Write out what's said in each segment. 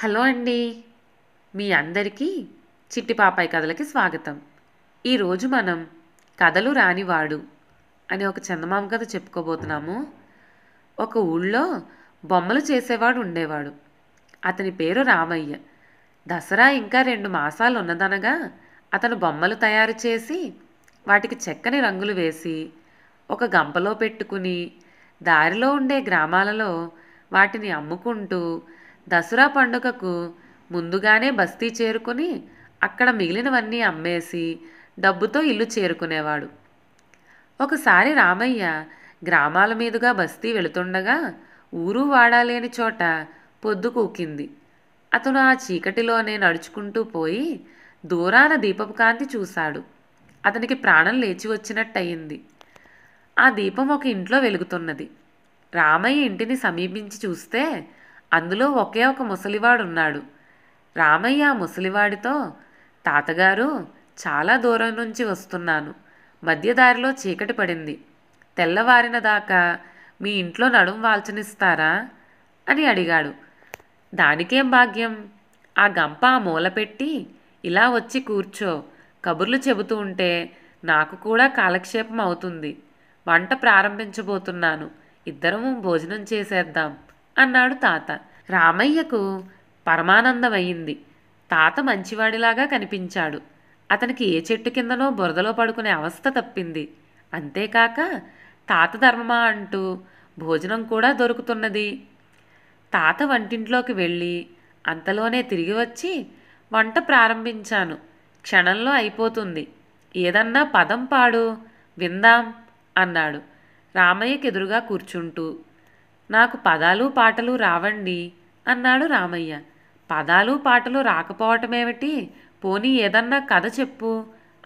hello అండి మీ అందరికీ చిట్టి పాపాయి కథలకి స్వాగతం ఈరోజు మనం కథలు రానివాడు అని ఒక చందమామ కథ చెప్పుకోబోతున్నాము ఒక ఊళ్ళో బొమ్మలు చేసేవాడు ఉండేవాడు అతని పేరు రామయ్య దసరా ఇంకా రెండు మాసాలు ఉన్నదనగా అతను బొమ్మలు తయారు చేసి వాటికి చెక్కని రంగులు వేసి ఒక గంపలో పెట్టుకుని దారిలో ఉండే గ్రామాలలో వాటిని అమ్ముకుంటూ దసరా పండుగకు ముందుగానే బస్తీ చేరుకొని అక్కడ మిగిలినవన్నీ అమ్మేసి డబ్బుతో ఇల్లు చేరుకునేవాడు ఒకసారి రామయ్య గ్రామాల మీదుగా బస్తీ వెళుతుండగా ఊరు వాడాలేని చోట పొద్దు కూకింది అతను ఆ చీకటిలోనే నడుచుకుంటూ పోయి దూరాన దీపపు కాంతి చూశాడు అతనికి ప్రాణం లేచి వచ్చినట్టయింది ఆ దీపం ఒక ఇంట్లో వెలుగుతున్నది రామయ్య ఇంటిని సమీపించి చూస్తే అందులో ఒకే ఒక ముసలివాడున్నాడు రామయ్య ఆ ముసలివాడితో తాతగారు చాలా దూరం నుంచి వస్తున్నాను మధ్యదారిలో చీకటి పడింది తెల్లవారిన దాకా మీ ఇంట్లో నడుం వాల్చనిస్తారా అని అడిగాడు దానికేం భాగ్యం ఆ గంప ఆ మూల పెట్టి ఇలా వచ్చి కూర్చో కబుర్లు చెబుతూ ఉంటే నాకు కూడా కాలక్షేపం అవుతుంది వంట ప్రారంభించబోతున్నాను ఇద్దరము భోజనం చేసేద్దాం అన్నాడు తాత రామయ్యకు పరమానందమయ్యింది తాత మంచివాడిలాగా కనిపించాడు అతనికి ఏ చెట్టు కిందనో బురదలో పడుకునే అవస్థ తప్పింది అంతేకాక తాత ధర్మమా అంటూ భోజనం కూడా దొరుకుతున్నది తాత వంటింట్లోకి వెళ్ళి అంతలోనే తిరిగి వచ్చి వంట ప్రారంభించాను క్షణంలో అయిపోతుంది ఏదన్నా పదం పాడు విందాం అన్నాడు రామయ్యకెదురుగా ఎదురుగా కూర్చుంటూ నాకు పదాలు పాటలు రావండి అన్నాడు రామయ్య పదాలు పాటలు రాకపోవటమేమిటి పోనీ ఏదన్నా కథ చెప్పు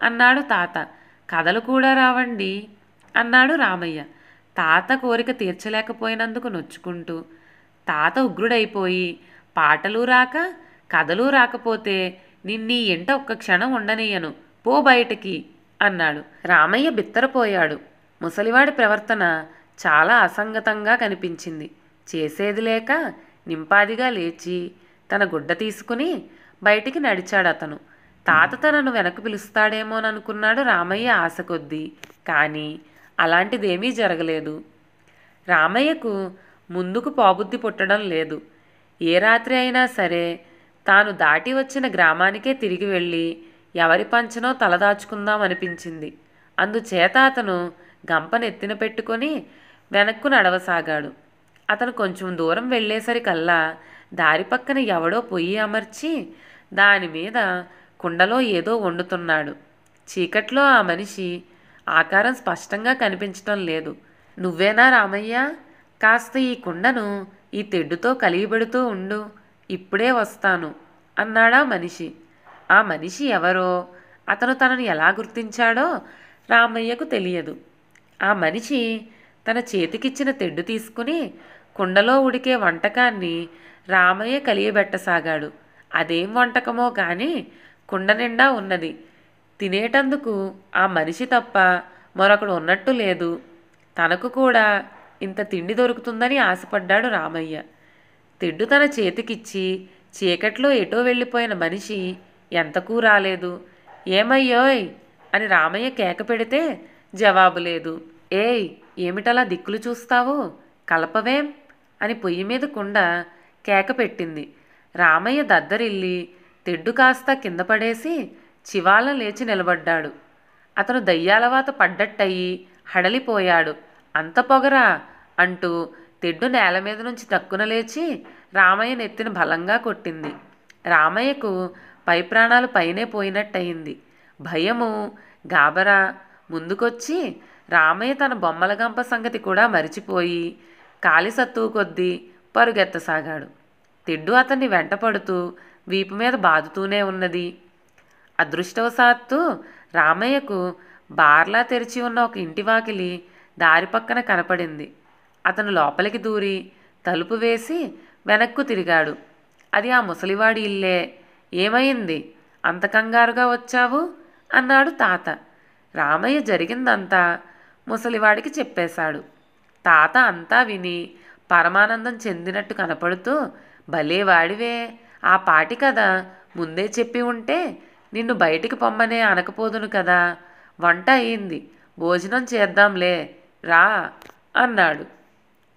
అన్నాడు తాత కథలు కూడా రావండి అన్నాడు రామయ్య తాత కోరిక తీర్చలేకపోయినందుకు నొచ్చుకుంటూ తాత ఉగ్రుడైపోయి పాటలు రాక కథలు రాకపోతే నిన్నీ ఎంట ఒక్క క్షణం ఉండనీయను పో బయటికి అన్నాడు రామయ్య బిత్తరపోయాడు ముసలివాడి ప్రవర్తన చాలా అసంగతంగా కనిపించింది చేసేది లేక నింపాదిగా లేచి తన గుడ్డ తీసుకుని బయటికి నడిచాడు అతను తాత తనను వెనక పిలుస్తాడేమోననుకున్నాడు రామయ్య ఆశ కొద్దీ కానీ అలాంటిదేమీ జరగలేదు రామయ్యకు ముందుకు పాబుద్ధి పుట్టడం లేదు ఏ రాత్రి అయినా సరే తాను దాటి వచ్చిన గ్రామానికే తిరిగి వెళ్ళి ఎవరి పంచనో తలదాచుకుందాం అనిపించింది అందుచేత అతను గంపనెత్తిన పెట్టుకొని వెనక్కు నడవసాగాడు అతను కొంచెం దూరం వెళ్ళేసరికల్లా దారి పక్కన ఎవడో పొయ్యి అమర్చి దాని మీద కుండలో ఏదో వండుతున్నాడు చీకట్లో ఆ మనిషి ఆకారం స్పష్టంగా కనిపించటం లేదు నువ్వేనా రామయ్య కాస్త ఈ కుండను ఈ తెడ్డుతో కలిగిబెడుతూ ఉండు ఇప్పుడే వస్తాను అన్నాడా మనిషి ఆ మనిషి ఎవరో అతను తనను ఎలా గుర్తించాడో రామయ్యకు తెలియదు ఆ మనిషి తన చేతికిచ్చిన తెడ్డు తీసుకుని కుండలో ఉడికే వంటకాన్ని రామయ్య కలియబెట్టసాగాడు అదేం వంటకమో కానీ కుండ నిండా ఉన్నది తినేటందుకు ఆ మనిషి తప్ప మరొకడు ఉన్నట్టు లేదు తనకు కూడా ఇంత తిండి దొరుకుతుందని ఆశపడ్డాడు రామయ్య తిడ్డు తన చేతికిచ్చి చీకట్లో ఎటో వెళ్ళిపోయిన మనిషి ఎంతకూ రాలేదు ఏమయ్యోయ్ అని రామయ్య కేక పెడితే జవాబు లేదు ఏయ్ ఏమిటలా దిక్కులు చూస్తావో కలపవేం అని పొయ్యి మీద కుండ కేక పెట్టింది రామయ్య దద్దరిల్లి తెడ్డు కాస్త కింద పడేసి చివాల లేచి నిలబడ్డాడు అతను దయ్యాలవాత పడ్డట్టయి హడలిపోయాడు అంత పొగరా అంటూ తెడ్డు నేల మీద నుంచి తక్కున లేచి రామయ్య నెత్తిన బలంగా కొట్టింది రామయ్యకు పై ప్రాణాలు పైనే పోయినట్టయింది భయము గాబరా ముందుకొచ్చి రామయ్య తన బొమ్మల గంప సంగతి కూడా మరిచిపోయి కాలిసత్తువు కొద్దీ పరుగెత్తసాగాడు తిడ్డు అతన్ని వెంటపడుతూ వీపు మీద బాదుతూనే ఉన్నది అదృష్టవశాత్తు రామయ్యకు బార్లా తెరిచి ఉన్న ఒక ఇంటి వాకిలి దారి పక్కన కనపడింది అతను లోపలికి దూరి తలుపు వేసి వెనక్కు తిరిగాడు అది ఆ ముసలివాడి ఇల్లే ఏమైంది అంత కంగారుగా వచ్చావు అన్నాడు తాత రామయ్య జరిగిందంతా ముసలివాడికి చెప్పేశాడు తాత అంతా విని పరమానందం చెందినట్టు కనపడుతూ భలే వాడివే ఆ పాటి కదా ముందే చెప్పి ఉంటే నిన్ను బయటికి పొమ్మనే అనకపోదును కదా వంట అయింది భోజనం చేద్దాంలే రా అన్నాడు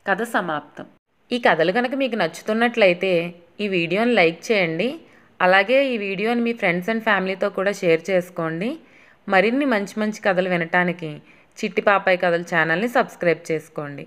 కథ సమాప్తం ఈ కథలు కనుక మీకు నచ్చుతున్నట్లయితే ఈ వీడియోని లైక్ చేయండి అలాగే ఈ వీడియోని మీ ఫ్రెండ్స్ అండ్ ఫ్యామిలీతో కూడా షేర్ చేసుకోండి మరిన్ని మంచి మంచి కథలు వినటానికి చిట్టి పాపాయి కథల ఛానల్ని సబ్స్క్రైబ్ చేసుకోండి